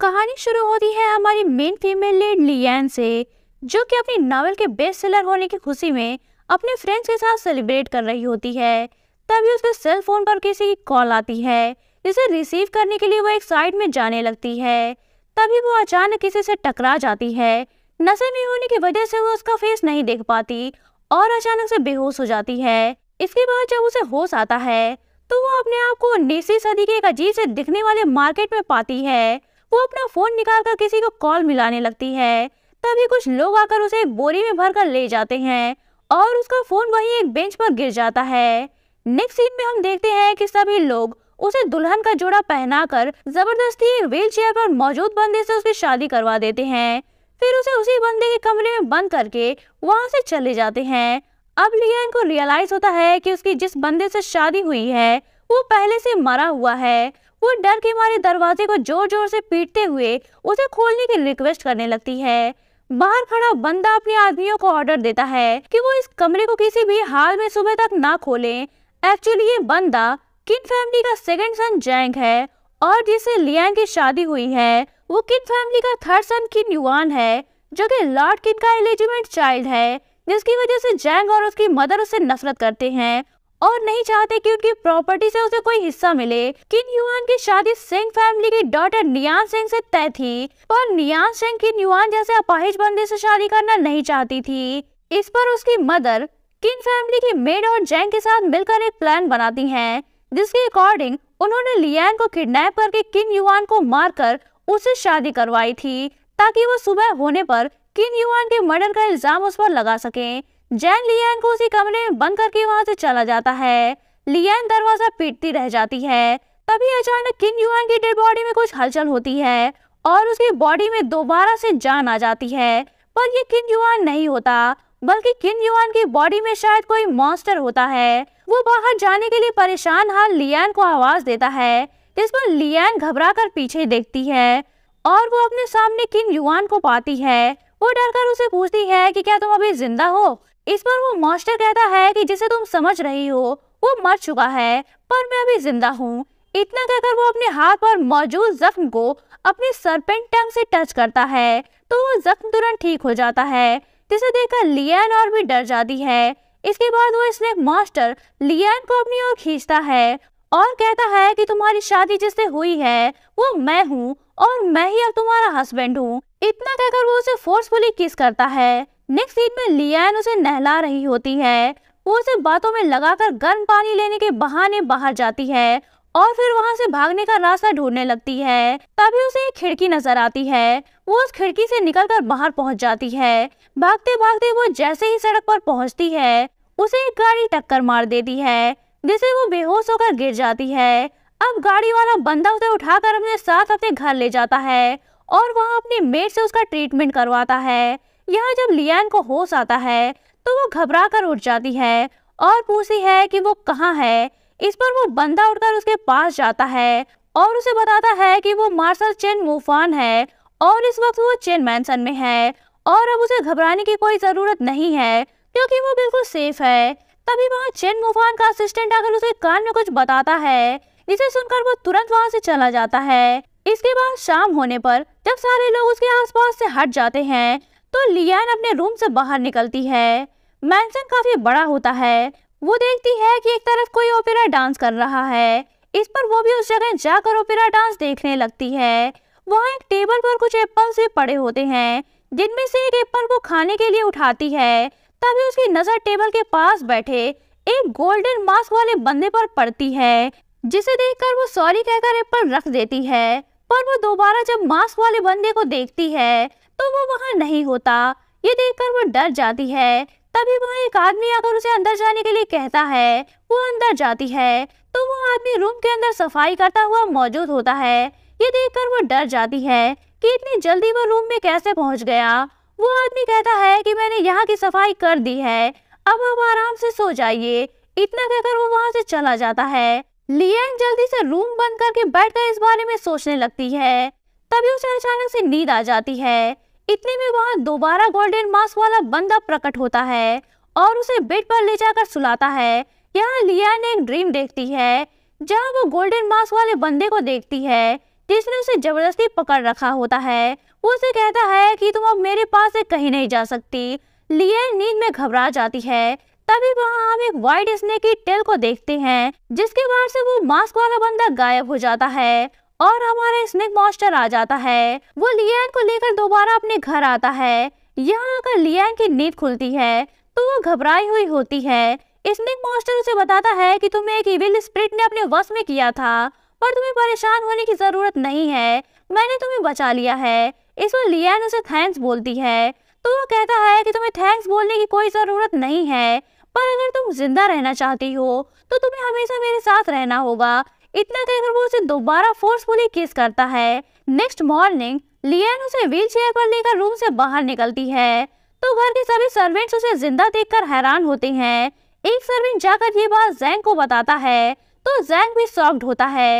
कहानी शुरू होती है हमारी मेन फीमेल लीड लियान से जो कि अपनी नावल के बेस्ट सेलर होने की खुशी में अपने फ्रेंड्स के साथ सेलिब्रेट कर रही होती है तभी उसके सेल फोन पर किसी की कॉल आती है जिसे रिसीव करने के लिए वो एक साइड में जाने लगती है तभी वो अचानक किसी से टकरा जाती है नशे में होने की वजह से वो उसका फेस नहीं देख पाती और अचानक से बेहोश हो जाती है इसके बाद जब उसे होश आता है तो वो अपने आप को उन्नीसवीं सदी के एक अजीब से दिखने वाले मार्केट में पाती है वो अपना फोन निकाल कर किसी को कॉल मिलाने लगती है तभी कुछ लोग आकर उसे बोरी में भर कर ले जाते हैं और उसका फोन वही एक बेंच पर गिर जाता है नेक्स्ट सीन में हम देखते हैं कि सभी लोग उसे दुल्हन का जोड़ा पहनाकर जबरदस्ती एक व्हील चेयर पर मौजूद बंदे से उसकी शादी करवा देते हैं फिर उसे उसी बंदे के कमरे में बंद करके वहां से चले जाते हैं अब लियान को रियलाइज होता है कि उसकी जिस बंदे से शादी हुई है वो पहले से मरा हुआ है वो डर के मारे दरवाजे को जोर जोर से पीटते हुए उसे खोलने की रिक्वेस्ट करने लगती है बाहर खड़ा बंदा अपने आदमियों को ऑर्डर देता है कि वो इस कमरे को किसी भी हाल में सुबह तक ना खोलें। एक्चुअली ये बंदा किन फैमिली का सेकंड सन जैंग है और जिससे लियांग की शादी हुई है वो किन फैमिली का थर्ड सन किन युवान है जो कि लॉर्ड किन का एलिजिमेंट चाइल्ड है जिसकी वजह से जैंग और उसकी मदर उससे नफरत करते हैं और नहीं चाहते कि उनकी प्रॉपर्टी से उसे कोई हिस्सा मिले किन युवान की शादी सिंह फैमिली की डॉटर नियान सिंह से तय थी पर नियान सिंह किन युवान जैसे अपाहिज बंदे से शादी करना नहीं चाहती थी इस पर उसकी मदर किन फैमिली की मेड और जैंग के साथ मिलकर एक प्लान बनाती है जिसके अकॉर्डिंग उन्होंने लियान को किडनेप करके किन युवान को मारकर उसे शादी करवाई थी ताकि वो सुबह होने पर किन युवान के मर्डर का इल्जाम उस पर लगा सकें जैन लियान को उसी कमरे में बंद करके वहां से चला जाता है लियान दरवाजा पीटती रह जाती है तभी अचानक किंग युआन की डेड बॉडी में कुछ हलचल होती है और उसकी बॉडी में दोबारा से जान आ जाती है पर ये किंग युआन नहीं होता बल्कि किंग युआन की बॉडी में शायद कोई मॉन्स्टर होता है वो बाहर जाने के लिए परेशान हाल लियान को आवाज देता है इस पर लियान घबरा कर पीछे देखती है और वो अपने सामने किंग युआन को पाती है वो डर कर उसे पूछती है कि क्या तुम अभी जिंदा हो इस पर वो मास्टर कहता है कि जिसे तुम समझ रही हो वो मर चुका है पर मैं अभी जिंदा हूँ इतना कहकर वो अपने हाथ पर मौजूद जख्म को अपने सरपेंट टंग से टच करता है तो वो जख्म तुरंत ठीक हो जाता है जिसे देखकर लियान और भी डर जाती है इसके बाद वो स्नेक मास्टर लियान को अपनी ओर खींचता है और कहता है कि तुम्हारी शादी जिससे हुई है वो मैं हूँ और मैं ही अब तुम्हारा हस्बैंड हूँ इतना कहकर वो उसे फोर्सफुली किस करता है नेक्स्ट सीट में लियान उसे नहला रही होती है वो उसे बातों में लगाकर गर्म पानी लेने के बहाने बाहर जाती है और फिर वहां से भागने का रास्ता ढूंढने लगती है तभी उसे एक खिड़की नजर आती है वो उस खिड़की से निकलकर बाहर पहुंच जाती है भागते भागते वो जैसे ही सड़क पर पहुंचती है उसे एक गाड़ी टक्कर मार देती है जिसे वो बेहोश होकर गिर जाती है अब गाड़ी वाला बंदा उसे उठाकर अपने साथ अपने घर ले जाता है और वह अपनी मेड से उसका ट्रीटमेंट करवाता है यहाँ जब लियान को होश आता है तो वो घबरा कर उठ जाती है और पूछती है कि वो कहाँ है इस पर वो बंदा उठकर उसके पास जाता है और उसे बताता है कि वो मार्शल चेन मूफान है और इस वक्त वो चेन मैंसन में है और अब उसे घबराने की कोई ज़रूरत नहीं है क्योंकि वो बिल्कुल सेफ है तभी वहाँ चेन मूफान का असिस्टेंट आकर उसे कान में कुछ बताता है जिसे सुनकर वो तुरंत वहाँ से चला जाता है इसके बाद शाम होने पर जब सारे लोग उसके आसपास से हट जाते हैं तो लियान अपने रूम से बाहर निकलती है मैंसन काफी बड़ा होता है वो देखती है कि एक तरफ कोई ओपेरा डांस कर रहा है इस पर वो भी उस जगह जाकर ओपेरा डांस देखने लगती है वहाँ एक टेबल पर कुछ एप्पल्स भी पड़े होते हैं जिनमें से एक एप्पल वो खाने के लिए उठाती है तभी उसकी नजर टेबल के पास बैठे एक गोल्डन मास्क वाले बंदे पर पड़ती है जिसे देखकर वो सॉरी कहकर एप्पल रख देती है पर वो दोबारा जब मास्क वाले बंदे को देखती है तो वो वहाँ नहीं होता ये देखकर वो डर जाती है तभी वहाँ एक आदमी आकर उसे अंदर जाने के लिए कहता है वो अंदर जाती है तो वो आदमी रूम के अंदर सफाई करता हुआ मौजूद होता है ये देखकर वो डर जाती है कि इतनी जल्दी वो रूम में कैसे पहुंच गया वो आदमी कहता है कि मैंने यहाँ की सफाई कर दी है अब आप आराम से सो जाइए इतना कहकर वो वहाँ से चला जाता है लियन जल्दी से रूम बंद करके बैठकर इस बारे में सोचने लगती है तभी उसे अचानक से नींद आ जाती है इतने में वहाँ दोबारा गोल्डन मास्क वाला बंदा प्रकट होता है और उसे बेड पर ले जाकर सुलाता है यहाँ लिया ने एक ड्रीम देखती है जहाँ वो गोल्डन मास्क वाले बंदे को देखती है जिसने उसे जबरदस्ती पकड़ रखा होता है वो उसे कहता है कि तुम अब मेरे पास से कहीं नहीं जा सकती लिया नींद में घबरा जाती है तभी वहाँ हम एक वाइट स्नेक की टेल को देखते हैं जिसके बाद से वो मास्क वाला बंदा गायब हो जाता है और हमारा स्नेक मास्टर आ जाता है वो लियान को लेकर दोबारा अपने घर आता है यहाँ आकर लियान की नींद खुलती है तो वो घबराई हुई होती है स्नेक मास्टर उसे बताता है कि तुम्हें एक इविल स्प्रिट ने अपने वश में किया था पर तुम्हें परेशान होने की जरूरत नहीं है मैंने तुम्हें बचा लिया है इस पर लियान उसे थैंक्स बोलती है तो वो कहता है कि तुम्हें थैंक्स बोलने की कोई ज़रूरत नहीं है पर अगर तुम जिंदा रहना चाहती हो तो तुम्हें हमेशा मेरे साथ रहना होगा इतना कहकर वो उसे दोबारा फोर्सफुली किस करता है नेक्स्ट मॉर्निंग लियन उसे व्हील चेयर पर लेकर रूम से बाहर निकलती है तो घर के सभी सर्वेंट्स उसे जिंदा देखकर हैरान होते हैं एक सर्वेंट जाकर ये बात जैंग को बताता है तो जैंग भी सॉफ्ट होता है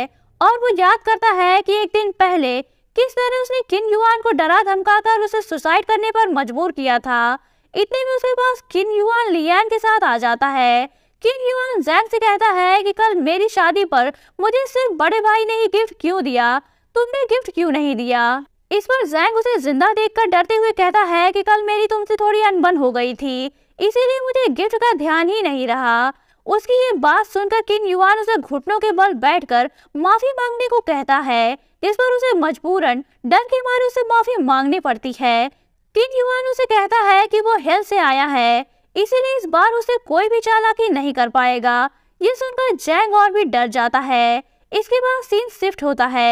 और वो याद करता है कि एक दिन पहले किस तरह उसने किन युवान को डरा धमकाकर उसे सुसाइड करने पर मजबूर किया था इतने में उसके पास किन युवान लियान के साथ आ जाता है किन युवान जैक से कहता है कि कल मेरी शादी पर मुझे सिर्फ बड़े भाई ने ही गिफ्ट क्यों दिया तुमने गिफ्ट क्यों नहीं दिया इस पर जैंग उसे जिंदा देखकर डरते हुए कहता है कि कल मेरी तुमसे थोड़ी अनबन हो गई थी इसीलिए मुझे गिफ्ट का ध्यान ही नहीं रहा उसकी ये बात सुनकर किन युवान उसे घुटनों के बल बैठकर माफी मांगने को कहता है इस पर उसे मजबूरन डर के मारे उसे माफी मांगनी पड़ती है किंग युवान उसे कहता है कि वो हेल से आया है इसीलिए इस बार उसे कोई भी चालाकी नहीं कर पाएगा ये सुनकर जैंग और भी डर जाता है इसके बाद सीन शिफ्ट होता है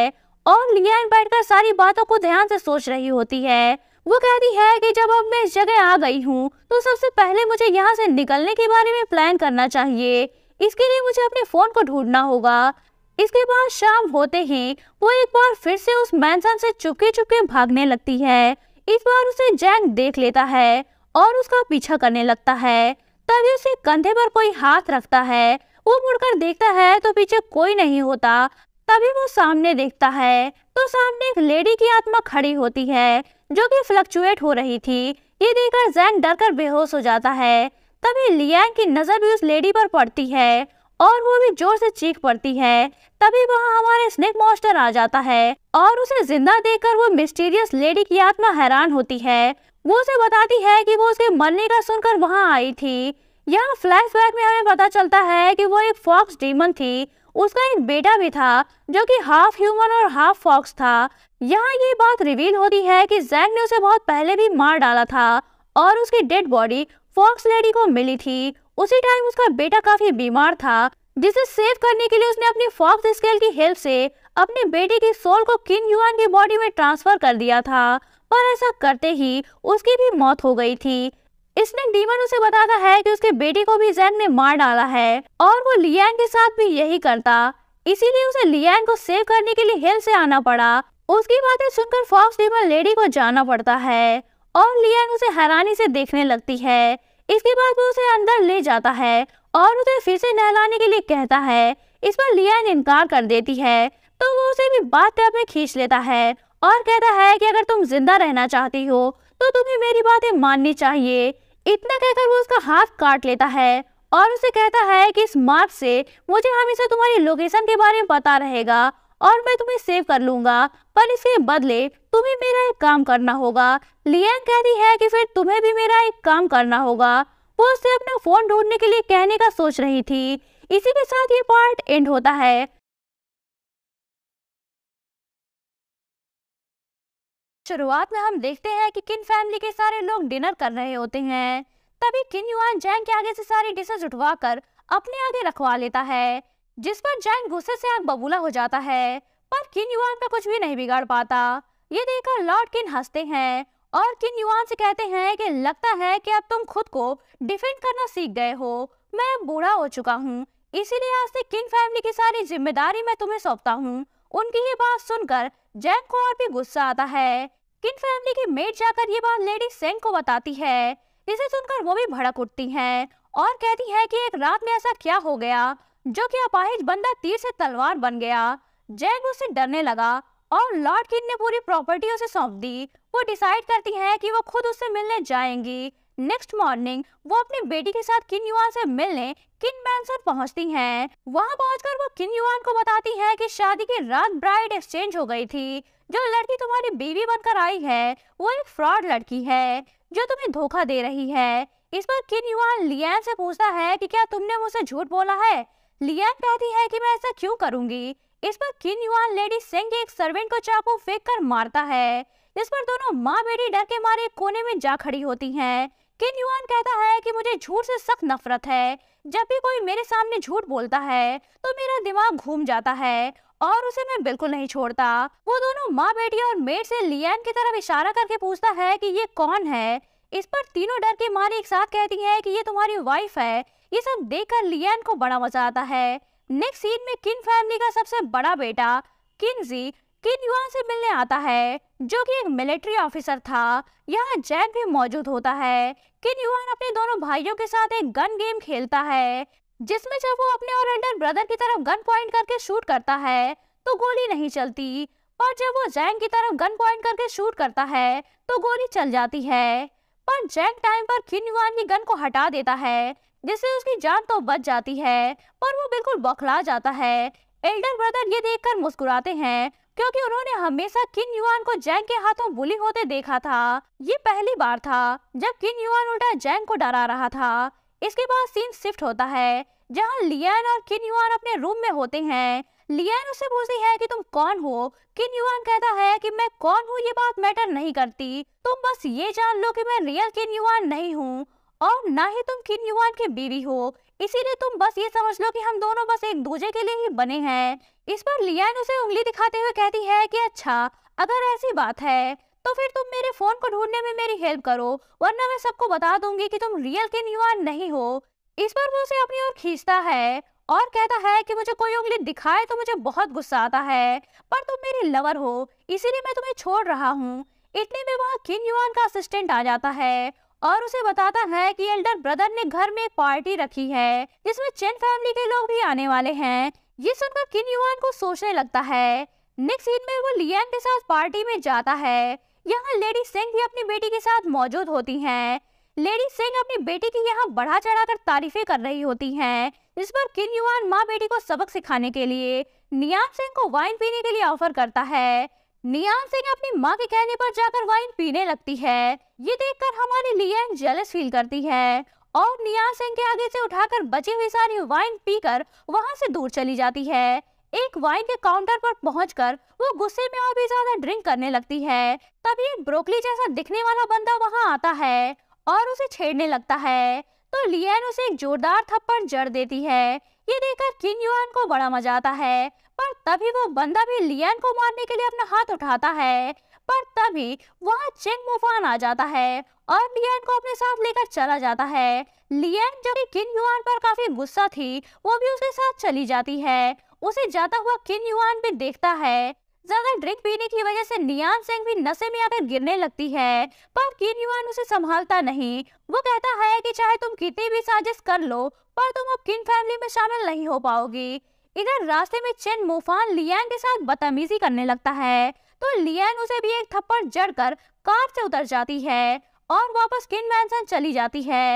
और लियान बैठकर सारी बातों को ध्यान से सोच रही होती है वो कहती है कि जब अब मैं इस जगह आ गई हूँ तो सबसे पहले मुझे यहाँ से निकलने के बारे में प्लान करना चाहिए इसके लिए मुझे अपने फोन को ढूंढना होगा इसके बाद शाम होते ही वो एक बार फिर से उस मैंसन से चुपके चुपके भागने लगती है इस बार उसे जैक देख लेता है और उसका पीछा करने लगता है तभी उसे कंधे पर कोई हाथ रखता है वो मुड़कर देखता है तो पीछे कोई नहीं होता तभी वो सामने देखता है तो सामने एक लेडी की आत्मा खड़ी होती है जो कि फ्लक्चुएट हो रही थी ये देखकर जैंग डर कर बेहोश हो जाता है तभी लियांग की नजर भी उस लेडी पर पड़ती है और वो भी जोर से चीख पड़ती है तभी वहाँ हमारे स्नेक मॉन्स्टर आ जाता है और उसे जिंदा देखकर वो मिस्टीरियस लेडी की आत्मा हैरान होती है वो उसे बताती है कि वो उसके मरने का सुनकर वहाँ आई थी यहाँ फ्लैशबैक में हमें पता चलता है कि वो एक फॉक्स डीमन थी उसका एक बेटा भी था जो कि हाफ ह्यूमन और हाफ फॉक्स था यहाँ ये बात रिवील होती है कि जैक ने उसे बहुत पहले भी मार डाला था और उसकी डेड बॉडी फॉक्स लेडी को मिली थी उसी टाइम उसका बेटा काफी बीमार था जिसे सेव करने के लिए उसने अपनी फॉक्स स्केल की हेल्प से अपने बेटे की सोल को किंग युआन की बॉडी में ट्रांसफर कर दिया था पर ऐसा करते ही उसकी भी मौत हो गई थी इसने डीमन उसे बताता है कि उसके बेटे को भी जैन ने मार डाला है और वो लियान के साथ भी यही करता इसीलिए उसे लियान को सेव करने के लिए हेल्प से आना पड़ा उसकी बातें सुनकर फॉक्स डीमन लेडी को जाना पड़ता है और लियान उसे हैरानी से देखने लगती है इसके बाद वो उसे अंदर ले जाता है और उसे फिर से नहलाने के लिए कहता है इस पर लियान इनकार कर देती है तो वो उसे भी बात में खींच लेता है और कहता है कि अगर तुम जिंदा रहना चाहती हो तो तुम्हें मेरी बातें माननी चाहिए इतना कहकर वो उसका हाथ काट लेता है और उसे कहता है कि इस मार्ग से मुझे हमेशा तुम्हारी लोकेशन के बारे में पता रहेगा और मैं तुम्हें सेव कर लूंगा पर इसके बदले तुम्हें मेरा एक काम करना होगा लियांग कहती है कि फिर तुम्हें भी मेरा एक काम करना होगा वो उससे अपना फोन ढूंढने के लिए कहने का सोच रही थी इसी के साथ ये पार्ट एंड होता है शुरुआत में हम देखते हैं कि किन फैमिली के सारे लोग डिनर कर रहे होते हैं तभी किन युवान जैंग के आगे से सारी डिशेज उठवा कर अपने आगे रखवा लेता है जिस पर जैन गुस्से से आग बबूला हो जाता है पर किन युवान का कुछ भी नहीं बिगाड़ पाता ये देखकर लॉर्ड किन हंसते हैं और किन युवान से कहते हैं कि लगता है कि अब तुम खुद को डिफेंड करना सीख गए हो मैं बूढ़ा हो चुका हूँ इसीलिए आज से किंग फैमिली की सारी जिम्मेदारी मैं तुम्हें सौंपता हूँ उनकी ये बात सुनकर जैन को और भी गुस्सा आता है किंग फैमिली की मेट जाकर ये बात लेडी सेंग को बताती है इसे सुनकर वो भी भड़क उठती है और कहती है कि एक रात में ऐसा क्या हो गया जो कि अपाहिज बंदा तीर से तलवार बन गया जैक उससे डरने लगा और लॉर्ड किड ने पूरी प्रॉपर्टी उसे सौंप दी वो डिसाइड करती है कि वो खुद उससे मिलने जाएंगी नेक्स्ट मॉर्निंग वो अपनी बेटी के साथ किन युवान से मिलने किन मैंसन पहुंचती हैं। वहां पहुंचकर वो किन युवान को बताती है कि शादी की रात ब्राइड एक्सचेंज हो गई थी जो लड़की तुम्हारी बीवी बनकर आई है वो एक फ्रॉड लड़की है जो तुम्हें धोखा दे रही है इस पर किन युवान लियान से पूछता है कि क्या तुमने मुझसे झूठ बोला है लिया कहती है कि मैं ऐसा क्यों करूंगी इस पर किन युवान लेडी सिंह एक सर्वेंट को चाकू फेंक कर मारता है इस पर दोनों माँ बेटी डर के मारे कोने में जा खड़ी होती है किन युवान कहता है कि मुझे झूठ से सख्त नफरत है जब भी कोई मेरे सामने झूठ बोलता है तो मेरा दिमाग घूम जाता है और उसे मैं बिल्कुल नहीं छोड़ता वो दोनों माँ बेटी और मेड से लियान की तरफ इशारा करके पूछता है कि ये कौन है इस पर तीनों डर के मारे एक साथ कहती है कि ये तुम्हारी वाइफ है ये सब देखकर लियान को बड़ा मजा आता है नेक्स्ट सीन में किन फैमिली का सबसे बड़ा बेटा किन्जी किन युवान से मिलने आता है जो कि एक मिलिट्री ऑफिसर था यहाँ जैन भी मौजूद होता है किन युवान अपने दोनों भाइयों के साथ एक गन गेम खेलता है जिसमें जब वो अपने और एल्डर ब्रदर की तरफ गन पॉइंट करके शूट करता है तो गोली नहीं चलती पर जब वो जैंग की तरफ गन पॉइंट करके शूट करता है तो गोली चल जाती है पर जैंग टाइम पर किन युवान की गन को हटा देता है जिससे उसकी जान तो बच जाती है पर वो बिल्कुल बौखला जाता है एल्डर ब्रदर ये देखकर मुस्कुराते हैं क्योंकि उन्होंने हमेशा किन युआन को जैंग के हाथों बुली होते देखा था ये पहली बार था जब किन युआन उल्टा जैंग को डरा रहा था इसके बाद सीन शिफ्ट होता है जहाँ लियान और किन युआन अपने रूम में होते हैं लियान उससे पूछती है कि तुम कौन हो किन युआन कहता है कि मैं कौन हूँ ये बात मैटर नहीं करती तुम बस ये जान लो कि मैं रियल किन युआन नहीं हूँ और ना ही तुम किन युवान की बीवी हो इसीलिए तुम बस ये समझ लो कि हम दोनों बस एक दूजे के लिए ही बने हैं इस पर लियान उसे उंगली दिखाते हुए कहती है कि अच्छा अगर ऐसी बात है तो फिर तुम मेरे फोन को ढूंढने में मेरी हेल्प करो वरना मैं सबको बता दूंगी कि तुम रियल किन युवान नहीं हो इस पर वो उसे अपनी ओर खींचता है और कहता है कि मुझे कोई उंगली दिखाए तो मुझे बहुत गुस्सा आता है पर तुम मेरी लवर हो इसीलिए मैं तुम्हें छोड़ रहा हूँ इतने में वहाँ किन युवान का असिस्टेंट आ जाता है और उसे बताता है कि एल्डर ब्रदर ने घर में एक पार्टी रखी है जिसमें चेन फैमिली के लोग भी आने वाले हैं ये सुनकर किन युवान को सोचने लगता है नेक्स्ट सीन में वो लियान के साथ पार्टी में जाता है यहाँ लेडी सिंह भी अपनी बेटी के साथ मौजूद होती हैं लेडी सिंह अपनी बेटी की यहाँ बढ़ा चढ़ाकर तारीफें कर रही होती हैं इस पर किन युवान माँ बेटी को सबक सिखाने के लिए नियाम सिंह को वाइन पीने के लिए ऑफर करता है नियान सिंह अपनी माँ के कहने पर जाकर वाइन पीने लगती है ये देखकर हमारी लियान जेलस फील करती है और नियान सिंह के आगे से उठाकर बची हुई सारी वाइन पीकर वहाँ से दूर चली जाती है एक वाइन के काउंटर पर पहुंचकर वो गुस्से में और भी ज्यादा ड्रिंक करने लगती है तभी एक ब्रोकली जैसा दिखने वाला बंदा वहां आता है और उसे छेड़ने लगता है तो लियन उसे एक जोरदार थप्पड़ जड़ देती है ये देखकर किन युआन को बड़ा मजा आता है पर तभी वो बंदा भी लियन को मारने के लिए अपना हाथ उठाता है पर तभी वहाँ चिंग मुफान आ जाता है और लियन को अपने साथ लेकर चला जाता है लियन जो कि किन युआन पर काफी गुस्सा थी वो भी उसके साथ चली जाती है उसे जाता हुआ किन युआन भी देखता है ज्यादा ड्रिंक पीने की वजह से नियान सिंह भी नशे में आकर गिरने लगती है पर किन युवान उसे संभालता नहीं वो कहता है कि चाहे तुम कितनी भी साजिश कर लो पर तुम अब किन फैमिली में शामिल नहीं हो पाओगी इधर रास्ते में चेन मोफान लियान के साथ बदतमीजी करने लगता है तो लियान उसे भी एक थप्पड़ जड़कर कार से उतर जाती है और वापस किन मैंसन चली जाती है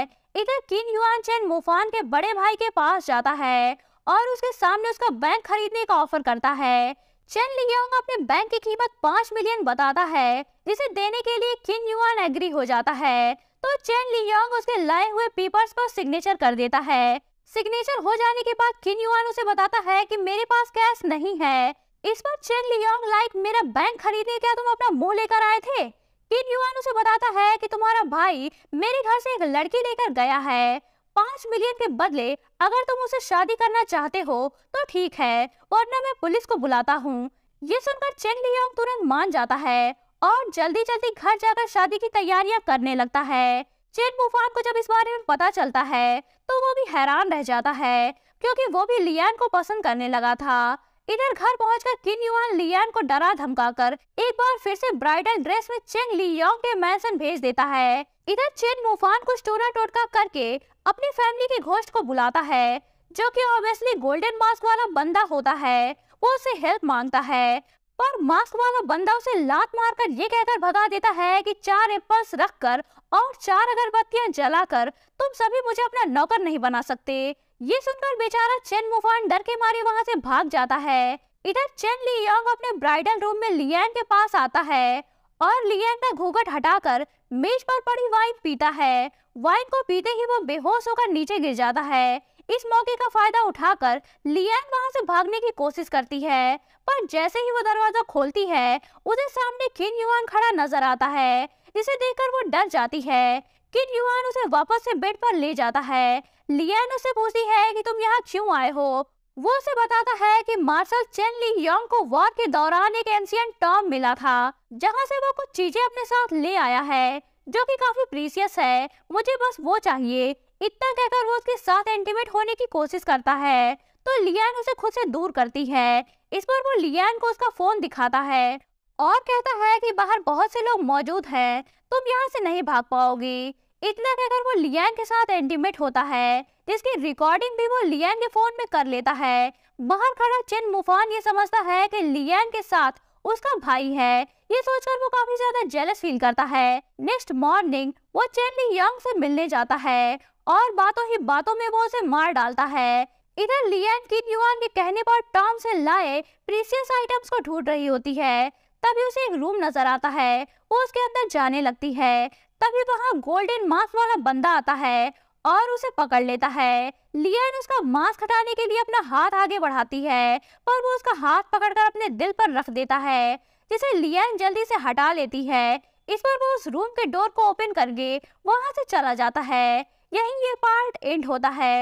इधर किन युवान चेन मोफान के बड़े भाई के पास जाता है और उसके सामने उसका बैंक खरीदने का ऑफर करता है चेन लियांग अपने बैंक की कीमत पांच मिलियन बताता है जिसे देने के लिए किन युआन एग्री हो जाता है तो चेन लियांग उसके लाए हुए पेपर्स को सिग्नेचर कर देता है सिग्नेचर हो जाने के बाद किन युआन उसे बताता है कि मेरे पास कैश नहीं है इस पर चेन लियांग लाइक मेरा बैंक खरीदने क्या तुम अपना मुंह लेकर आए थे किन युआन उसे बताता है की तुम्हारा भाई मेरे घर से एक लड़की लेकर गया है पांच मिलियन के बदले अगर तुम उसे शादी करना चाहते हो तो ठीक है वरना मैं पुलिस को बुलाता हूँ ये सुनकर चेन लियोंग तुरंत मान जाता है और जल्दी जल्दी घर जाकर शादी की तैयारियां करने लगता है चेन मुफान को जब इस बारे में पता चलता है तो वो भी हैरान रह जाता है क्योंकि वो भी लियान को पसंद करने लगा था इधर घर पहुंचकर किन युवान लियान को डरा धमकाकर एक बार फिर से ब्राइडल ड्रेस में चेंग योंग के मैंसन भेज देता है इधर चेन मुफान को टोना टोटका करके अपनी फैमिली के घोष्ट को बुलाता है जो कि ऑब्वियसली गोल्डन मास्क वाला बंदा होता है वो उसे हेल्प मांगता है पर मास्क वाला बंदा उसे लात मारकर ये कहकर भगा देता है कि चार एप्पल्स रखकर और चार अगरबत्तियां जलाकर तुम सभी मुझे अपना नौकर नहीं बना सकते ये सुनकर बेचारा चेन मुफान डर के मारे वहाँ से भाग जाता है इधर चेन ली अपने ब्राइडल रूम में लियान के पास आता है और लियान का घूंघट हटाकर मेज पर पड़ी वाइन पीता है वाइन को पीते ही वो बेहोश होकर नीचे गिर जाता है इस मौके का फायदा उठाकर लियान वहां से भागने की कोशिश करती है पर जैसे ही वो दरवाजा खोलती है उसे सामने किन युवान खड़ा नजर आता है इसे देखकर वो डर जाती है किट युवान उसे वापस से बेड पर ले जाता है लियान उसे पूछती है कि तुम यहाँ क्यों आए हो वो उसे बताता है कि मार्शल चेन ली योंग को वॉर के दौरान एक एंशियन टॉम मिला था जहाँ से वो कुछ चीजें अपने साथ ले आया है जो कि काफी प्रीसियस है मुझे बस वो चाहिए इतना कहकर वो उसके साथ इंटीमेट होने की कोशिश करता है तो लियान उसे खुद से दूर करती है इस पर वो लियान को उसका फोन दिखाता है और कहता है कि बाहर बहुत से लोग मौजूद हैं तुम यहाँ से नहीं भाग पाओगी इतना कि अगर वो लियान के साथ एंटीमेट होता है जिसकी रिकॉर्डिंग भी वो लियान के फोन में कर लेता है बाहर खड़ा चेन मुफान ये समझता है कि लियान के साथ उसका भाई है ये सोचकर वो काफी ज्यादा जेलस फील करता है नेक्स्ट मॉर्निंग वो चेन लियांग से मिलने जाता है और बातों ही बातों में वो उसे मार डालता है इधर लियान की युआन के कहने पर टॉम से लाए प्रीसियस आइटम्स को ढूंढ रही होती है तभी उसे एक रूम नजर आता है वो उसके अंदर जाने लगती है तभी वहाँ गोल्डन मास्क वाला बंदा आता है और उसे पकड़ लेता है लियन उसका मास्क हटाने के लिए अपना हाथ आगे बढ़ाती है और वो उसका हाथ पकड़कर अपने दिल पर रख देता है जिसे लियन जल्दी से हटा लेती है इस पर वो उस रूम के डोर को ओपन करके वहां से चला जाता है यही ये पार्ट एंड होता है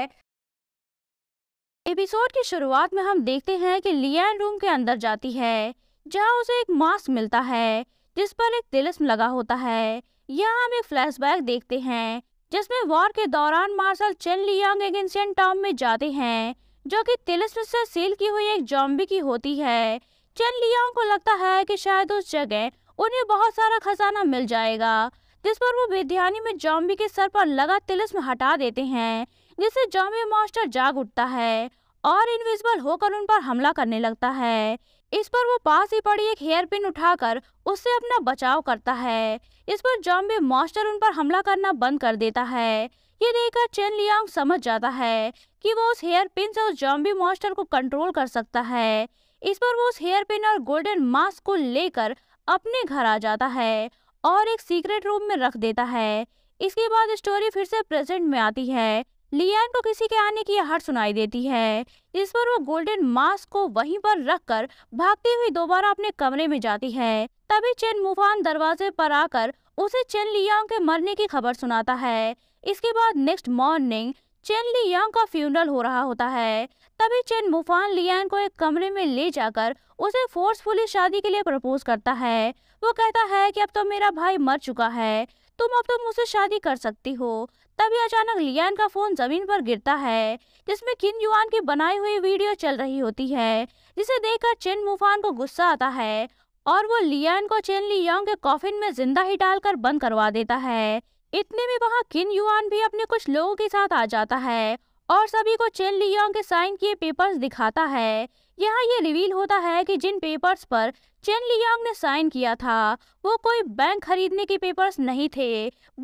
एपिसोड की शुरुआत में हम देखते हैं कि लियन रूम के अंदर जाती है जहाँ उसे एक मास्क मिलता है जिस पर एक तिलस्म लगा होता है यहाँ हम एक फ्लैशबैक देखते हैं जिसमें वॉर के दौरान मार्शल चेन लियांग एक एंशियन टाउन में जाते हैं जो कि तिलस्म से सील की हुई एक जॉम्बी की होती है चेन लियांग को लगता है कि शायद उस जगह उन्हें बहुत सारा खजाना मिल जाएगा जिस पर वो बेध्यानी में जॉम्बी के सर पर लगा तिलस्म हटा देते हैं जिससे जॉम्बी मास्टर जाग उठता है और इनविजिबल होकर उन पर हमला करने लगता है इस पर वो पास ही पड़ी एक हेयर पिन उठाकर उससे अपना बचाव करता है इस पर जॉम्बे मॉस्टर उन पर हमला करना बंद कर देता है ये देखकर चेन लियांग समझ जाता है कि वो उस हेयर पिन से उस जॉम्बे मॉस्टर को कंट्रोल कर सकता है इस पर वो उस हेयर पिन और गोल्डन मास्क को लेकर अपने घर आ जाता है और एक सीक्रेट रूम में रख देता है इसके बाद स्टोरी फिर से प्रेजेंट में आती है लियान को किसी के आने की आहट सुनाई देती है इस पर वो गोल्डन मास्क को वहीं पर रखकर भागती हुई दोबारा अपने कमरे में जाती है तभी चेन मुफान दरवाजे पर आकर उसे चेन लियांग के मरने की खबर सुनाता है इसके बाद नेक्स्ट मॉर्निंग चेन लियांग का फ्यूनरल हो रहा होता है तभी चेन मुफान लियान को एक कमरे में ले जाकर उसे फोर्सफुली शादी के लिए प्रपोज करता है वो कहता है कि अब तो मेरा भाई मर चुका है तुम अब तो मुझसे शादी कर सकती हो तभी अचानक लियान का फोन जमीन पर गिरता है जिसमें किन युआन की बनाई हुई वीडियो चल रही होती है जिसे देखकर चेन मुफान को गुस्सा आता है और वो लियान को चेन लिया के कॉफिन में जिंदा ही डालकर बंद करवा देता है इतने में वहाँ किन युआन भी अपने कुछ लोगों के साथ आ जाता है और सभी को चेन लिया के साइन किए पेपर्स दिखाता है यहाँ ये रिवील होता है कि जिन पेपर्स पर चेन लियांग ने साइन किया था वो कोई बैंक खरीदने के पेपर्स नहीं थे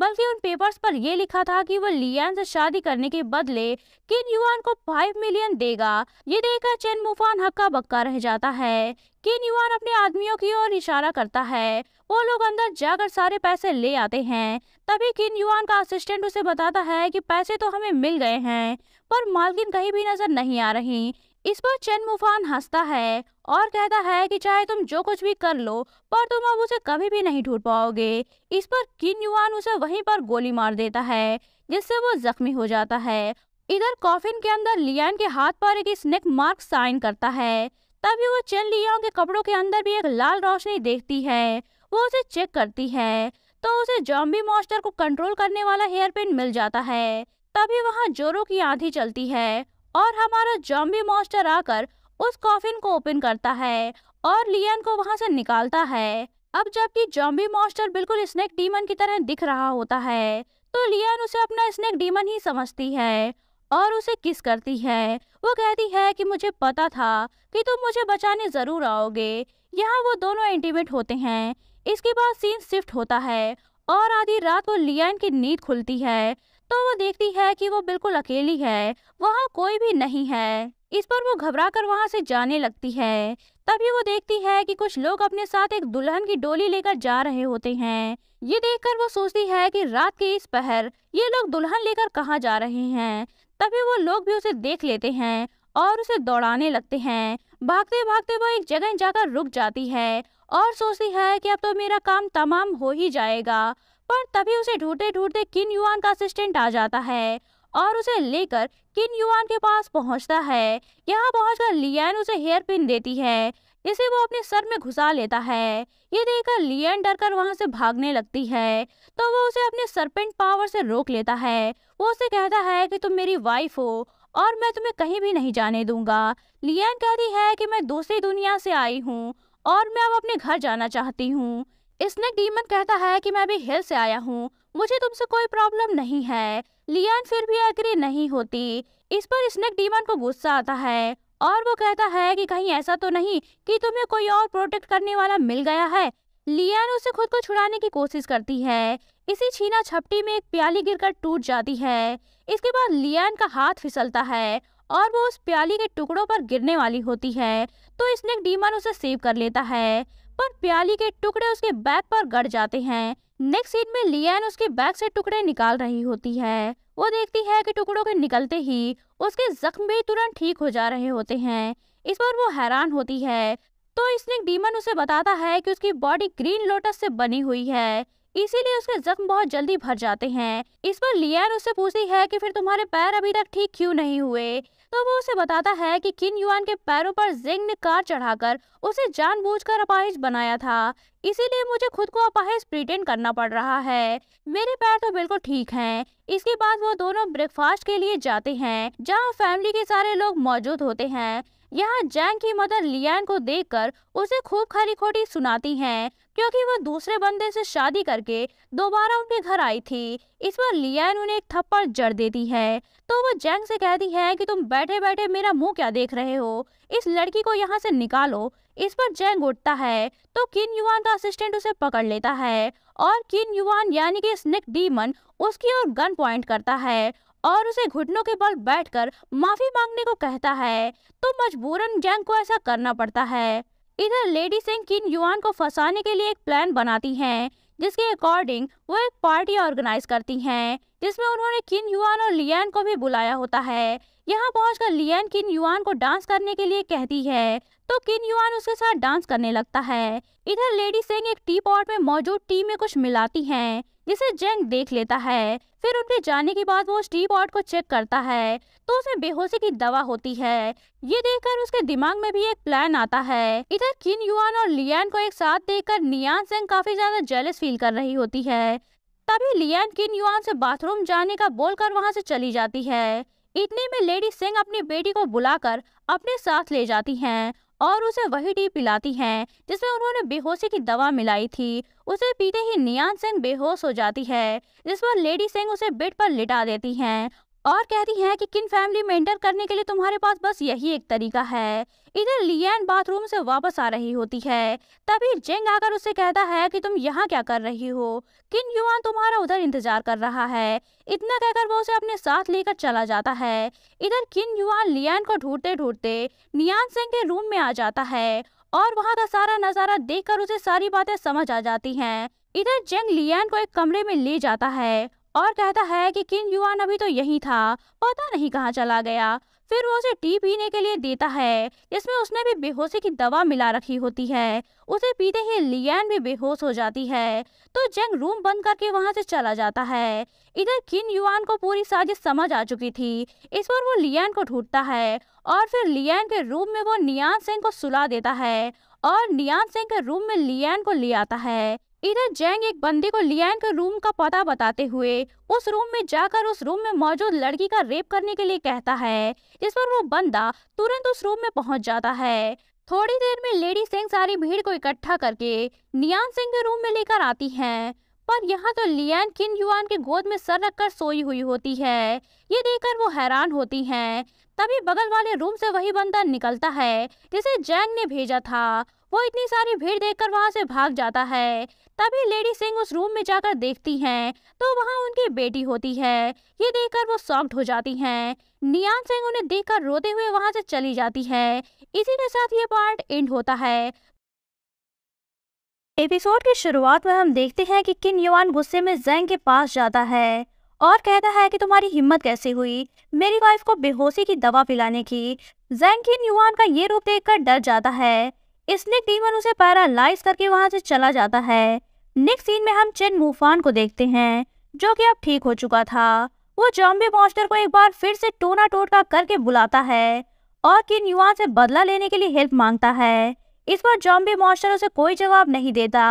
बल्कि उन पेपर्स पर यह लिखा था कि वो लियांग से शादी करने के बदले किन युआन को फाइव मिलियन देगा ये देखकर चेन मुफान हक्का बक्का रह जाता है किन युआन अपने आदमियों की ओर इशारा करता है वो लोग अंदर जाकर सारे पैसे ले आते हैं तभी किन युआन का असिस्टेंट उसे बताता है कि पैसे तो हमें मिल गए हैं पर मालकिन कहीं भी नजर नहीं आ रही इस पर चेन मुफान हंसता है और कहता है कि चाहे तुम जो कुछ भी कर लो पर तुम अब उसे कभी भी नहीं ढूंढ पाओगे इस पर किन युवान उसे वहीं पर गोली मार देता है जिससे वो जख्मी हो जाता है इधर कॉफिन के अंदर लियान के हाथ पर एक स्नेक मार्क साइन करता है तभी वो चेन लियान के कपड़ों के अंदर भी एक लाल रोशनी देखती है वो उसे चेक करती है तो उसे जॉम्बी मॉस्टर को कंट्रोल करने वाला हेयर पिन मिल जाता है तभी वहाँ जोरों की आंधी चलती है और हमारा जॉम्बी मॉन्स्टर आकर उस कॉफिन को ओपन करता है और लियन को वहां से निकालता है अब जबकि जॉम्बी मॉन्स्टर बिल्कुल स्नेक डीमन की तरह दिख रहा होता है तो लियन उसे अपना स्नेक डीमन ही समझती है और उसे किस करती है वो कहती है कि मुझे पता था कि तुम मुझे बचाने ज़रूर आओगे यहाँ वो दोनों इंटीमेट होते हैं इसके बाद सीन शिफ्ट होता है और आधी रात को लियन की नींद खुलती है तो वो देखती है कि वो बिल्कुल अकेली है वहाँ कोई भी नहीं है इस पर वो घबरा कर वहाँ से जाने लगती है तभी वो देखती है कि कुछ लोग अपने साथ एक दुल्हन की डोली लेकर जा रहे होते हैं ये देखकर वो सोचती है कि रात के इस पहर ये लोग दुल्हन लेकर कहाँ जा रहे हैं तभी वो लोग भी उसे देख लेते हैं और उसे दौड़ाने लगते हैं भागते भागते वो एक जगह जाकर रुक जाती है और सोचती है कि अब तो मेरा काम तमाम हो ही जाएगा पर तभी उसे ढूंढते ढूंढते किन युआन का असिस्टेंट आ जाता है और उसे लेकर किन युआन के पास पहुंचता है यहाँ पहुंचकर लियान उसे हेयर पिन देती है इसे वो अपने सर में घुसा लेता है ये देखकर लियान डर कर वहाँ से भागने लगती है तो वो उसे अपने सरपेंट पावर से रोक लेता है वो उसे कहता है कि तुम मेरी वाइफ हो और मैं तुम्हें कहीं भी नहीं जाने दूंगा लियान कहती है कि मैं दूसरी दुनिया से आई हूँ और मैं अब अपने घर जाना चाहती हूँ इसने डीमन कहता है कि मैं भी हिल से आया हूँ मुझे तुमसे कोई प्रॉब्लम नहीं है लियान फिर भी एग्री नहीं होती इस पर स्नेक डीमन को गुस्सा आता है और वो कहता है कि कहीं ऐसा तो नहीं कि तुम्हें कोई और प्रोटेक्ट करने वाला मिल गया है लियान उसे खुद को छुड़ाने की कोशिश करती है इसी छीना छपटी में एक प्याली गिरकर टूट जाती है इसके बाद लियान का हाथ फिसलता है और वो उस प्याली के टुकड़ों पर गिरने वाली होती है तो स्नेक डीमन उसे सेव कर लेता है पर प्याली के टुकड़े उसके बैग पर गड़ जाते हैं नेक्स्ट सीन में लियान उसके बैग से टुकड़े निकाल रही होती है वो देखती है कि टुकड़ों के निकलते ही उसके जख्म भी तुरंत ठीक हो जा रहे होते हैं इस पर वो हैरान होती है तो स्नेक डीमन उसे बताता है कि उसकी बॉडी ग्रीन लोटस से बनी हुई है इसीलिए उसके जख्म बहुत जल्दी भर जाते हैं इस पर लियान उससे पूछती है कि फिर तुम्हारे पैर अभी तक ठीक क्यों नहीं हुए तो वो उसे बताता है कि किन युआन के पैरों पर जिंग ने कार चढ़ाकर उसे जानबूझकर अपाहिज बनाया था इसीलिए मुझे खुद को अपाहिज प्रिटेंड करना पड़ रहा है मेरे पैर तो बिल्कुल ठीक हैं इसके बाद वो दोनों ब्रेकफास्ट के लिए जाते हैं जहाँ फैमिली के सारे लोग मौजूद होते हैं यहाँ जैंग की मदर लियान को देखकर उसे खूब खरी खोटी सुनाती हैं क्योंकि वह दूसरे बंदे से शादी करके दोबारा उनके घर आई थी इस पर लियान उन्हें एक थप्पड़ जड़ देती है तो वह जैंग से कहती है कि तुम बैठे बैठे मेरा मुंह क्या देख रहे हो इस लड़की को यहाँ से निकालो इस पर जैंग उठता है तो किन युवान का असिस्टेंट उसे पकड़ लेता है और किन युवान यानी कि स्निक डीमन उसकी ओर गन पॉइंट करता है और उसे घुटनों के बल बैठकर माफी मांगने को कहता है तो मजबूरन जैंग को ऐसा करना पड़ता है इधर लेडी सिंह किन युआन को फंसाने के लिए एक प्लान बनाती हैं जिसके अकॉर्डिंग वो एक पार्टी ऑर्गेनाइज करती हैं जिसमें उन्होंने किन युआन और लियान को भी बुलाया होता है यहाँ पहुंचकर लियान किन युआन को डांस करने के लिए कहती है तो किन युआन उसके साथ डांस करने लगता है इधर लेडी सिंह एक टी पॉट में मौजूद टी में कुछ मिलाती हैं जिसे जेंग देख लेता है फिर उनके जाने के बाद वो स्टीव ऑट को चेक करता है तो उसमें बेहोशी की दवा होती है ये देखकर उसके दिमाग में भी एक प्लान आता है इधर किन युआन और लियान को एक साथ देखकर नियान सेंग काफी ज्यादा जेलस फील कर रही होती है तभी लियान किन युआन से बाथरूम जाने का बोलकर वहाँ से चली जाती है इतने में लेडी सिंह अपनी बेटी को बुलाकर अपने साथ ले जाती हैं और उसे वही टी पिलाती हैं जिसमें उन्होंने बेहोशी की दवा मिलाई थी उसे पीते ही नियान सिंह बेहोश हो जाती है जिस पर लेडी सिंह उसे बेड पर लिटा देती हैं और कहती हैं कि किन फैमिली मेंटेन करने के लिए तुम्हारे पास बस यही एक तरीका है इधर लियन बाथरूम से वापस आ रही होती है तभी जेंग आकर उससे कहता है कि तुम यहाँ क्या कर रही हो किन युवान तुम्हारा उधर इंतजार कर रहा है इतना कहकर वो उसे अपने साथ लेकर चला जाता है इधर किन युवान लियान को ढूंढते ढूंढते नियान सिंह के रूम में आ जाता है और वहाँ का सारा नज़ारा देख उसे सारी बातें समझ आ जाती है इधर जेंग लियान को एक कमरे में ले जाता है और कहता है कि किन युवान अभी तो यही था पता नहीं कहाँ चला गया फिर वो उसे टी पीने के लिए देता है जिसमें उसने भी बेहोशी की दवा मिला रखी होती है उसे पीते ही लियान भी बेहोश हो जाती है तो जेंग रूम बंद करके वहाँ से चला जाता है इधर किन युवान को पूरी साजिश समझ आ चुकी थी इस पर वो लियान को ढूंढता है और फिर लियान के रूम में वो नियान सिंह को सुला देता है और नियान सिंह के रूम में लियान को ले आता है इधर जैंग एक बंदे को लियान के रूम का पता बताते हुए उस रूम में जाकर उस रूम में मौजूद लड़की का रेप करने के लिए कहता है जिस पर वो बंदा तुरंत उस रूम में पहुंच जाता है थोड़ी देर में लेडी सिंह सारी भीड़ को इकट्ठा करके नियान सिंह के रूम में लेकर आती हैं पर यहाँ तो लियान किन युवान के गोद में सर रखकर सोई हुई होती है ये देखकर वो हैरान होती हैं तभी बगल वाले रूम से वही बंदा निकलता है जिसे जैंग ने भेजा था वो इतनी सारी भीड़ देखकर वहाँ से भाग जाता है तभी लेडी सिंह उस रूम में जाकर देखती हैं तो वहाँ उनकी बेटी होती है ये देखकर वो सॉफ्ट हो जाती हैं नियान सिंह उन्हें देखकर रोते हुए वहाँ से चली जाती है इसी के साथ ये पार्ट एंड होता है एपिसोड की शुरुआत में हम देखते हैं कि किन युवान गुस्से में जैंग के पास जाता है और कहता है कि तुम्हारी हिम्मत कैसे हुई मेरी वाइफ को बेहोशी की दवा पिलाने की जैंग किन युवान का ये रूप देखकर डर जाता है स्नेक डीमन उसे पैरालाइज करके वहां से चला जाता है नेक्स्ट सीन में हम चेन मूफान को देखते हैं जो कि अब ठीक हो चुका था वो जॉम्बे मॉन्स्टर को एक बार फिर से टोना टोटका करके बुलाता है और किन युवान से बदला लेने के लिए हेल्प मांगता है इस पर जॉम्बे मॉन्स्टर उसे कोई जवाब नहीं देता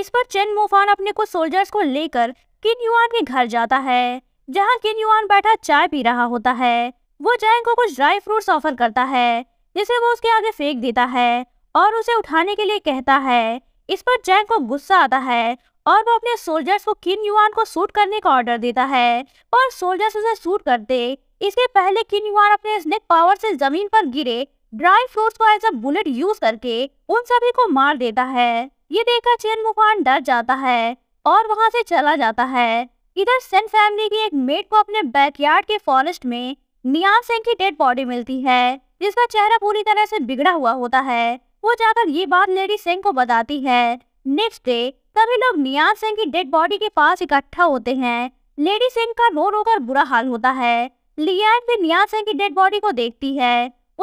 इस पर चेन मूफान अपने कुछ सोल्जर्स को लेकर किन युवान के घर जाता है जहाँ किन युवान बैठा चाय पी रहा होता है वो जैन को कुछ ड्राई फ्रूट ऑफर करता है जिसे वो उसके आगे फेंक देता है और उसे उठाने के लिए कहता है इस पर जैंग को गुस्सा आता है और वो अपने सोल्जर्स को किन युवान को सूट करने का ऑर्डर देता है और सोल्जर्स उसे सूट करते इसके पहले किन युवान अपने स्नेक पावर से जमीन पर गिरे ड्राई फ्रूट को एज अ बुलेट यूज करके उन सभी को मार देता है ये देखकर चेन मुखान डर जाता है और वहां से चला जाता है इधर सेन फैमिली की एक मेड को अपने बैकयार्ड के फॉरेस्ट में नियान सिंह की डेड बॉडी मिलती है जिसका चेहरा पूरी तरह से बिगड़ा हुआ होता है वो जाकर ये बात लेडी सिंह को बताती है नेक्स्ट डे सभी लोग नियाज सिंह की डेड बॉडी के पास इकट्ठा होते हैं लेडी सिंह का रो रो बुरा हाल होता है लियान भी नियाज सिंह की डेड बॉडी को देखती है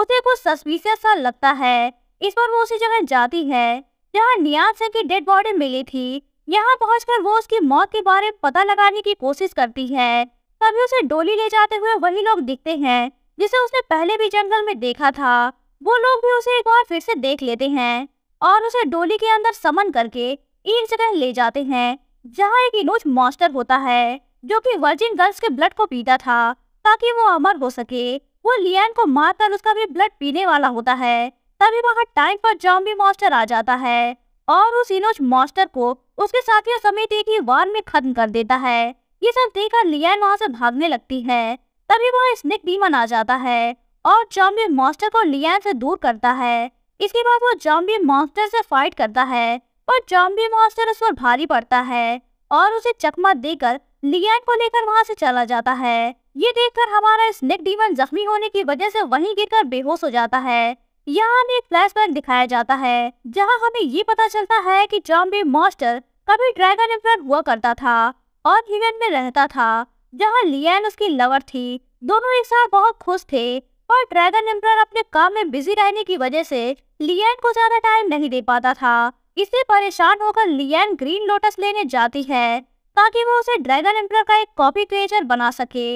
उसे कुछ सस्पिशियस सा लगता है इस पर वो उसी जगह जाती है जहाँ नियाज सिंह की डेड बॉडी मिली थी यहाँ पहुंचकर वो उसकी मौत के बारे में पता लगाने की कोशिश करती है तभी उसे डोली ले जाते हुए वही लोग दिखते हैं जिसे उसने पहले भी जंगल में देखा था वो लोग भी उसे एक बार फिर से देख लेते हैं और उसे डोली के अंदर समन करके एक जगह ले जाते हैं जहाँ एक इनोज मास्टर होता है जो कि वर्जिन गर्ल्स के ब्लड को पीता था ताकि वो अमर हो सके वो लियान को मारकर उसका भी ब्लड पीने वाला होता है तभी वहाँ टाइम पर जॉम्बी मास्टर आ जाता है और उस इनोज मास्टर को उसके साथियों समेत एक ही वार में खत्म कर देता है ये सब देखकर लियान वहाँ से भागने लगती है तभी वहाँ स्नेक डीमन आ जाता है और जॉम्बी मॉन्स्टर को लियान से दूर करता है इसके बाद वो जॉम्बी मॉन्स्टर से फाइट करता है और जॉम्बी मॉन्स्टर उस पर भारी पड़ता है और उसे चकमा देकर लियान को लेकर वहाँ से चला जाता है ये देखकर हमारा स्नेक डीमन जख्मी होने की वजह से वहीं गिरकर बेहोश हो जाता है यहाँ हमें एक फ्लैशबैक दिखाया जाता है जहाँ हमें ये पता चलता है कि जॉम्बी मॉन्स्टर कभी ड्रैगन एम्पर हुआ करता था और ह्यूमन में रहता था जहाँ लियान उसकी लवर थी दोनों एक साथ बहुत खुश थे और ड्रैगन एम्प्रायर अपने काम में बिजी रहने की वजह से लियन को ज्यादा टाइम नहीं दे पाता था इससे परेशान होकर लियन ग्रीन लोटस लेने जाती है ताकि वो उसे ड्रैगन एम्प्रायर का एक कॉपी क्रिएचर बना सके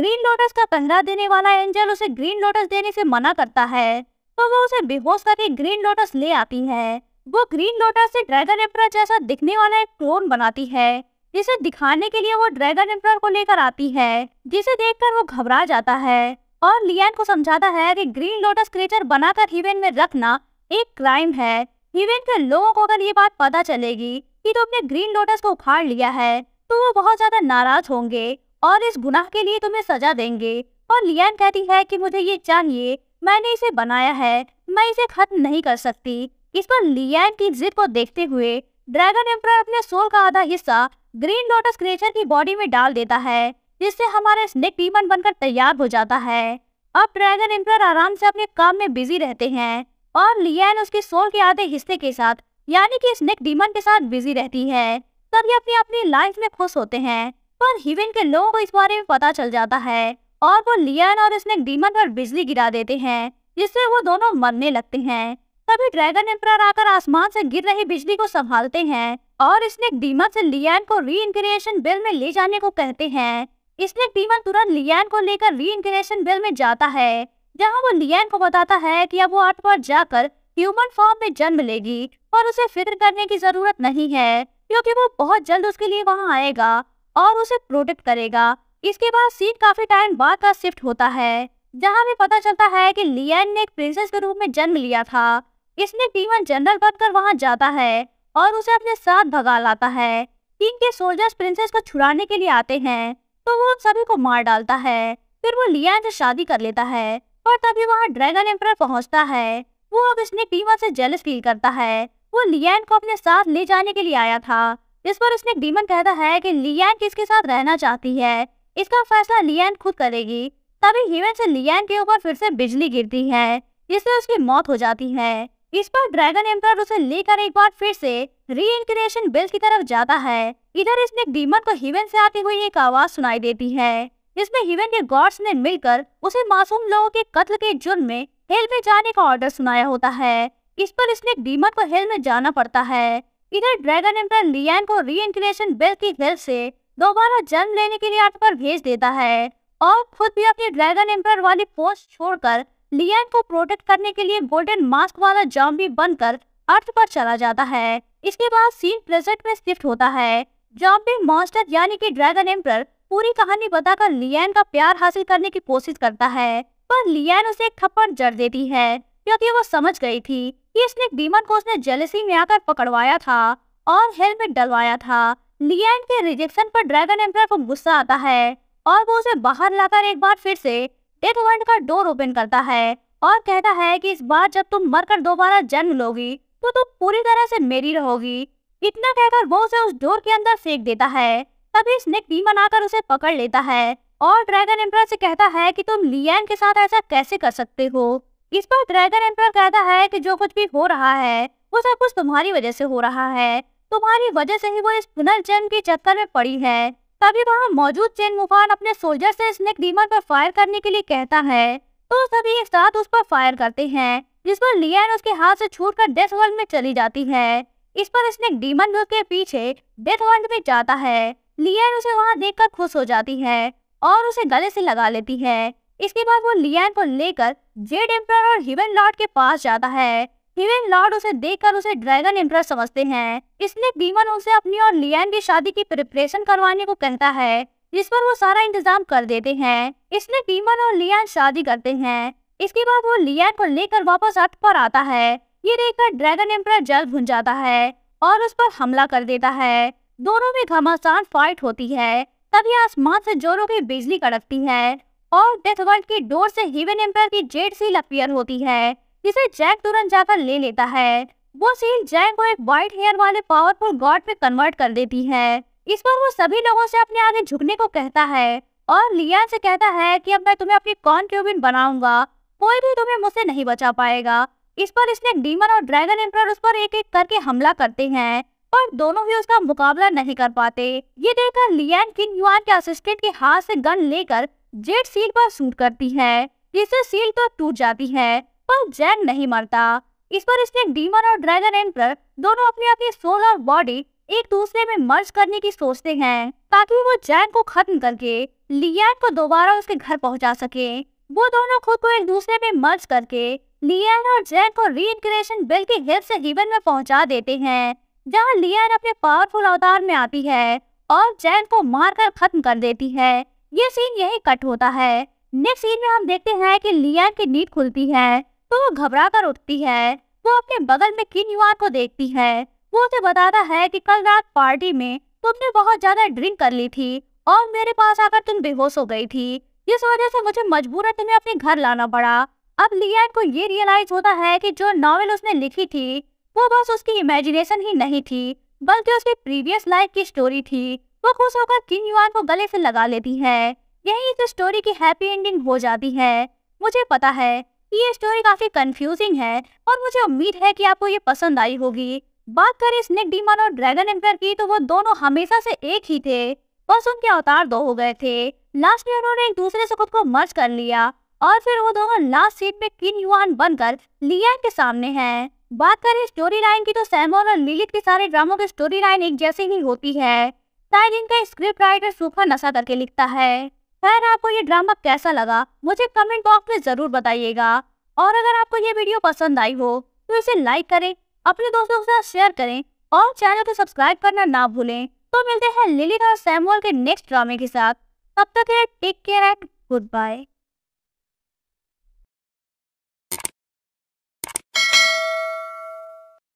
ग्रीन लोटस का कंधा देने वाला एंजल उसे ग्रीन लोटस देने से मना करता है तो वो उसे बेहोश करके ग्रीन लोटस ले आती है वो ग्रीन लोटस से ड्रैगन एम्प्रायर जैसा दिखने वाला एक क्लोन बनाती है जिसे दिखाने के लिए वो ड्रैगन एम्प्रायर को लेकर आती है जिसे देखकर वो घबरा जाता है और लियान को समझाता है कि ग्रीन लोटस क्रिएचर बनाकर हिवेन में रखना एक क्राइम है हिवेन के लोगों को अगर ये बात पता चलेगी कि तुमने ग्रीन लोटस को उखाड़ लिया है तो वो बहुत ज्यादा नाराज होंगे और इस गुनाह के लिए तुम्हें सजा देंगे और लियान कहती है कि मुझे ये चाहिए मैंने इसे बनाया है मैं इसे खत्म नहीं कर सकती इस पर लियान की जिद को देखते हुए ड्रैगन एम्प्रायर अपने सोल का आधा हिस्सा ग्रीन लोटस क्रिएचर की बॉडी में डाल देता है जिससे हमारे स्नेक डीमन बनकर तैयार हो जाता है अब ड्रैगन एम्पर आराम से अपने काम में बिजी रहते हैं और लियान उसके सोल के आधे हिस्से के साथ यानी कि स्नेक डीमन के साथ बिजी रहती है सभी अपनी अपनी लाइफ में खुश होते हैं पर हिवेन के लोगों को इस बारे में पता चल जाता है और वो लियान और स्नेक डीमन पर बिजली गिरा देते हैं जिससे वो दोनों मरने लगते हैं तभी ड्रैगन एम्पर आकर आसमान से गिर रही बिजली को संभालते हैं और स्नेक डीमन से लियान को री बेल में ले जाने को कहते हैं इसलिए टीमन तुरंत लियान को लेकर री इंक्रेशन बेल में जाता है जहां वो लियान को बताता है कि अब वो अर्थ पर जाकर ह्यूमन फॉर्म में जन्म लेगी और उसे फिक्र करने की जरूरत नहीं है क्योंकि वो बहुत जल्द उसके लिए वहां आएगा और उसे प्रोटेक्ट करेगा इसके बाद सीन काफी टाइम बाद का शिफ्ट होता है जहाँ भी पता चलता है कि लियान ने एक प्रिंसेस के रूप में जन्म लिया था इसने टीमन जनरल बनकर वहाँ जाता है और उसे अपने साथ भगा लाता है टीम के सोल्जर्स प्रिंसेस को छुड़ाने के लिए आते हैं तो वो उन सभी को मार डालता है फिर वो लिया से तो शादी कर लेता है और तभी वहाँ ड्रैगन एम्पर पहुँचता है वो अब इसने डीमन से जेलस फील करता है वो लियान को अपने साथ ले जाने के लिए आया था इस पर उसने डीमन कहता है कि लियान किसके साथ रहना चाहती है इसका फैसला लियान खुद करेगी तभी हिमन से लियान के ऊपर फिर से बिजली गिरती है जिससे उसकी मौत हो जाती है इस पर ड्रैगन एम्पर उसे लेकर एक बार फिर से री इंक्रेशन बेल्ट की तरफ जाता है इधर इसमें डीमन को हिवेन से आती हुई एक आवाज सुनाई देती है इसमें हिवेन के गॉड्स ने मिलकर उसे मासूम लोगों के कत्ल के जुर्म में हेल में जाने का ऑर्डर सुनाया होता है इस पर इसने डीमन को हेल में जाना पड़ता है इधर ड्रैगन एम्पर लियान को री इंक्रेशन बेल्ट की हेल्प से दोबारा जन्म लेने के लिए अर्थ पर भेज देता है और खुद भी अपनी ड्रैगन एम्पर वाली पोस्ट छोड़कर लियान को प्रोटेक्ट करने के लिए गोल्डन मास्क वाला जॉम्बी बनकर अर्थ पर चला जाता है इसके बाद सीन प्रेजेंट में शिफ्ट होता है जॉम्बी मॉन्स्टर यानी कि ड्रैगन एम्पर पूरी कहानी बताकर लियान का प्यार हासिल करने की कोशिश करता है पर लियान उसे एक थप्पड़ जड़ देती है क्योंकि वो समझ गई थी कि इसने डीमन को उसने जेलसी में आकर पकड़वाया था और हेलमेट डलवाया था लियान के रिजेक्शन पर ड्रैगन एम्पर को गुस्सा आता है और वो उसे बाहर लाकर एक बार फिर से एक वर्ण का डोर ओपन करता है और कहता है कि इस बार जब तुम मरकर दोबारा जन्म लोगी तो तुम पूरी तरह से मेरी रहोगी इतना कहकर वो उसे उस डोर के अंदर फेंक देता है तभी स्नेक डीमन आकर उसे पकड़ लेता है और ड्रैगन एम्पर से कहता है कि तुम लियान के साथ ऐसा कैसे कर सकते हो इस पर ड्रैगन एम्पर कहता है कि जो कुछ भी हो रहा है वो सब कुछ तुम्हारी वजह से हो रहा है तुम्हारी वजह से ही वो इस पुनर्जन्म के चक्कर में पड़ी है तभी वहाँ मौजूद चेन मुफान अपने सोल्जर से स्नेक डीमन पर फायर करने के लिए कहता है तो सभी एक साथ उस पर फायर करते हैं जिस पर लियान उसके हाथ से छूट कर डेथ वर्ल्ड में चली जाती है इस पर स्नेक डीमन भी उसके पीछे डेथ वर्ल्ड में जाता है लियान उसे वहाँ कर खुश हो जाती है और उसे गले से लगा लेती है इसके बाद वो लियान को लेकर जेड एम्पर और हिवन लॉर्ड के पास जाता है इवन लॉर्ड उसे देखकर उसे ड्रैगन इंप्रेस समझते हैं इसलिए बीमन उसे अपनी और लियान की शादी की प्रिपरेशन करवाने को कहता है जिस पर वो सारा इंतजाम कर देते हैं इसलिए बीमन और लियान शादी करते हैं इसके बाद वो लियान को लेकर वापस अर्थ पर आता है ये देखकर ड्रैगन एम्प्रायर जल भुन जाता है और उस पर हमला कर देता है दोनों में घमासान फाइट होती है तभी आसमान से जोरों की बिजली कड़कती है और डेथ वर्ल्ड की डोर से हिवेन एम्प्रायर की जेड सील अपियर होती है जिसे जैक तुरंत जाकर ले लेता है वो सील जैक को एक व्हाइट हेयर वाले पावरफुल गॉड में कन्वर्ट कर देती है इस पर वो सभी लोगों से अपने आगे झुकने को कहता है और लियान से कहता है कि अब मैं तुम्हें अपनी कॉन क्यूबिन बनाऊंगा कोई भी तुम्हें मुझसे नहीं बचा पाएगा इस पर इसने डीमन और ड्रैगन एम्पर उस पर एक एक करके हमला करते हैं पर दोनों ही उसका मुकाबला नहीं कर पाते ये देखकर लियान किंग युआन के असिस्टेंट के हाथ से गन लेकर जेट सील पर शूट करती है जिससे सील तो टूट जाती है पर जैक नहीं मरता इस पर इसने डीमन और ड्रैगन एंटर दोनों अपनी अपनी सोल और बॉडी एक दूसरे में मर्ज करने की सोचते हैं ताकि वो जैन को खत्म करके लियान को दोबारा उसके घर पहुंचा सके वो दोनों खुद को एक दूसरे में मर्ज करके लियान और जैन को री इंक्रेशन बिल के हेल्प से हीवन में पहुंचा देते हैं जहाँ लियान अपने पावरफुल अवतार में आती है और जैन को मारकर खत्म कर देती है ये सीन यही कट होता है नेक्स्ट सीन में हम देखते हैं कि लियान की नींद खुलती है तो वो घबरा कर उठती है वो अपने बगल में किन युवान को देखती है वो उसे बताता है कि कल रात पार्टी में तुमने बहुत ज्यादा ड्रिंक कर ली थी और मेरे पास आकर तुम बेहोश हो गई थी इस वजह से मुझे मजबूरन तुम्हें अपने घर लाना पड़ा अब लियान को ये रियलाइज होता है कि जो नॉवेल उसने लिखी थी वो बस उसकी इमेजिनेशन ही नहीं थी बल्कि उसकी प्रीवियस लाइफ की स्टोरी थी वो खुश होकर किन युवा को गले से लगा लेती है यही इस तो स्टोरी की हैप्पी एंडिंग हो जाती है मुझे पता है ये स्टोरी काफी कंफ्यूजिंग है और मुझे उम्मीद है कि आपको ये पसंद आई होगी बात करें स्नेक डीमन और ड्रैगन एम्पायर की तो वो दोनों हमेशा से एक ही थे बस उनके अवतार दो हो गए थे लास्ट में उन्होंने एक दूसरे से खुद को मर्ज कर लिया और फिर वो दोनों लास्ट सीट में किन युआन बनकर लियान के सामने हैं बात करें स्टोरी लाइन की तो सैमोन और लिलिट के सारे ड्रामो की स्टोरी लाइन एक जैसी ही होती है शायद इनका स्क्रिप्ट राइटर सूखा नशा करके लिखता है खैर आपको ये ड्रामा कैसा लगा मुझे कमेंट बॉक्स में ज़रूर बताइएगा और अगर आपको ये वीडियो पसंद आई हो तो इसे लाइक करें अपने दोस्तों के साथ शेयर करें और चैनल को सब्सक्राइब करना ना भूलें तो मिलते हैं लिलिका और सैमुअल के नेक्स्ट ड्रामे के साथ तब तक take care and good bye